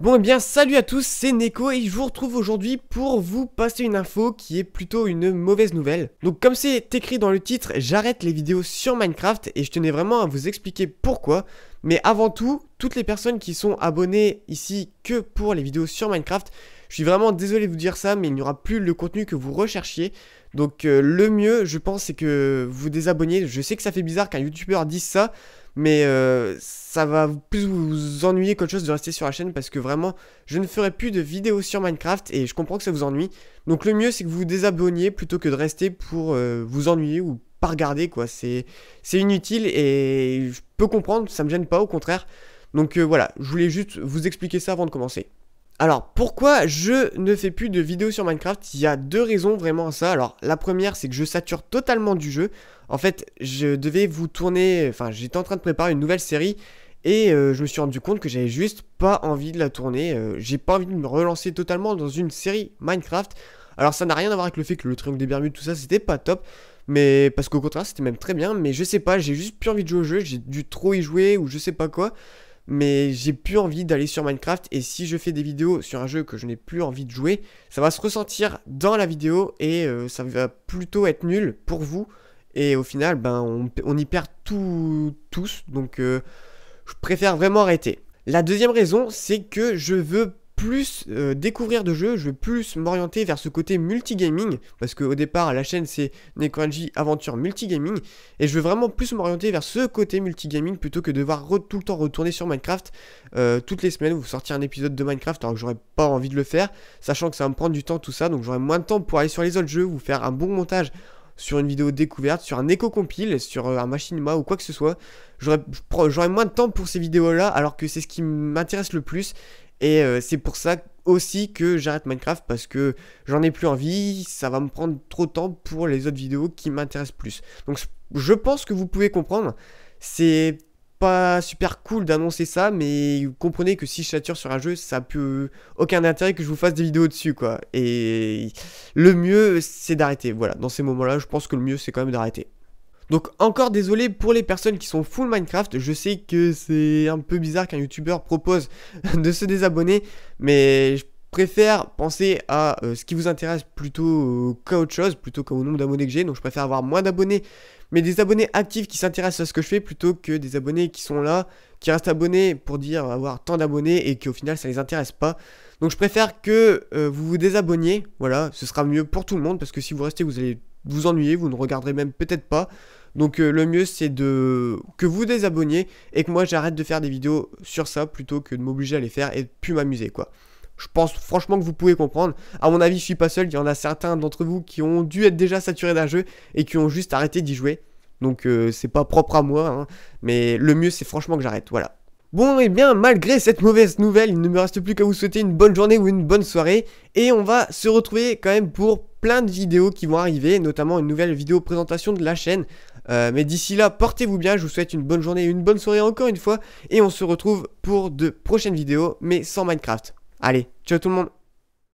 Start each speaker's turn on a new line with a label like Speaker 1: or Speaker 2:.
Speaker 1: Bon et eh bien salut à tous, c'est Neko et je vous retrouve aujourd'hui pour vous passer une info qui est plutôt une mauvaise nouvelle. Donc comme c'est écrit dans le titre, j'arrête les vidéos sur Minecraft et je tenais vraiment à vous expliquer pourquoi. Mais avant tout, toutes les personnes qui sont abonnées ici que pour les vidéos sur Minecraft, je suis vraiment désolé de vous dire ça, mais il n'y aura plus le contenu que vous recherchiez. Donc euh, le mieux, je pense, c'est que vous désabonniez. Je sais que ça fait bizarre qu'un YouTuber dise ça, mais euh, ça va plus vous ennuyer qu'autre chose de rester sur la chaîne parce que vraiment, je ne ferai plus de vidéos sur Minecraft et je comprends que ça vous ennuie. Donc le mieux, c'est que vous vous désabonniez plutôt que de rester pour euh, vous ennuyer ou pas regarder quoi. C'est inutile et je peux comprendre, ça me gêne pas, au contraire. Donc euh, voilà, je voulais juste vous expliquer ça avant de commencer. Alors pourquoi je ne fais plus de vidéos sur Minecraft Il y a deux raisons vraiment à ça. Alors la première c'est que je sature totalement du jeu. En fait je devais vous tourner, enfin j'étais en train de préparer une nouvelle série et euh, je me suis rendu compte que j'avais juste pas envie de la tourner. Euh, j'ai pas envie de me relancer totalement dans une série Minecraft. Alors ça n'a rien à voir avec le fait que le triangle des Bermudes tout ça c'était pas top. Mais parce qu'au contraire c'était même très bien. Mais je sais pas, j'ai juste plus envie de jouer au jeu, j'ai dû trop y jouer ou je sais pas quoi mais j'ai plus envie d'aller sur Minecraft et si je fais des vidéos sur un jeu que je n'ai plus envie de jouer, ça va se ressentir dans la vidéo et euh, ça va plutôt être nul pour vous et au final ben on, y perd tout, tous donc euh, je préfère vraiment arrêter. La deuxième raison c'est que je veux plus euh, découvrir de jeux, je vais plus m'orienter vers ce côté multigaming, parce qu'au départ la chaîne c'est Necroanji Aventure Multigaming, et je veux vraiment plus m'orienter vers ce côté multigaming plutôt que devoir tout le temps retourner sur Minecraft. Euh, toutes les semaines vous sortir un épisode de Minecraft alors que j'aurais pas envie de le faire, sachant que ça va me prendre du temps tout ça, donc j'aurai moins de temps pour aller sur les autres jeux, vous faire un bon montage sur une vidéo découverte, sur un éco-compile, sur euh, un machinima ou quoi que ce soit. J'aurais moins de temps pour ces vidéos-là alors que c'est ce qui m'intéresse le plus et euh, c'est pour ça aussi que j'arrête Minecraft parce que j'en ai plus envie, ça va me prendre trop de temps pour les autres vidéos qui m'intéressent plus. Donc je pense que vous pouvez comprendre, c'est pas super cool d'annoncer ça, mais comprenez que si je sature sur un jeu, ça peut aucun intérêt que je vous fasse des vidéos dessus, quoi. Et le mieux, c'est d'arrêter. Voilà, dans ces moments-là, je pense que le mieux, c'est quand même d'arrêter. Donc encore désolé pour les personnes qui sont full Minecraft, je sais que c'est un peu bizarre qu'un youtubeur propose de se désabonner, mais je préfère penser à euh, ce qui vous intéresse plutôt euh, qu'à autre chose, plutôt qu'au nombre d'abonnés que j'ai, donc je préfère avoir moins d'abonnés, mais des abonnés actifs qui s'intéressent à ce que je fais plutôt que des abonnés qui sont là, qui restent abonnés pour dire avoir tant d'abonnés et qu'au final ça les intéresse pas. Donc je préfère que euh, vous vous désabonniez, voilà, ce sera mieux pour tout le monde parce que si vous restez vous allez vous ennuyez, vous ne regarderez même peut-être pas. Donc euh, le mieux c'est de que vous désabonniez et que moi j'arrête de faire des vidéos sur ça plutôt que de m'obliger à les faire et de plus m'amuser quoi. Je pense franchement que vous pouvez comprendre. À mon avis, je suis pas seul, il y en a certains d'entre vous qui ont dû être déjà saturés d'un jeu et qui ont juste arrêté d'y jouer. Donc euh, c'est pas propre à moi, hein. mais le mieux c'est franchement que j'arrête, voilà. Bon et eh bien malgré cette mauvaise nouvelle, il ne me reste plus qu'à vous souhaiter une bonne journée ou une bonne soirée et on va se retrouver quand même pour plein de vidéos qui vont arriver, notamment une nouvelle vidéo présentation de la chaîne. Euh, mais d'ici là, portez-vous bien, je vous souhaite une bonne journée, une bonne soirée encore une fois, et on se retrouve pour de prochaines vidéos, mais sans Minecraft. Allez, ciao tout le monde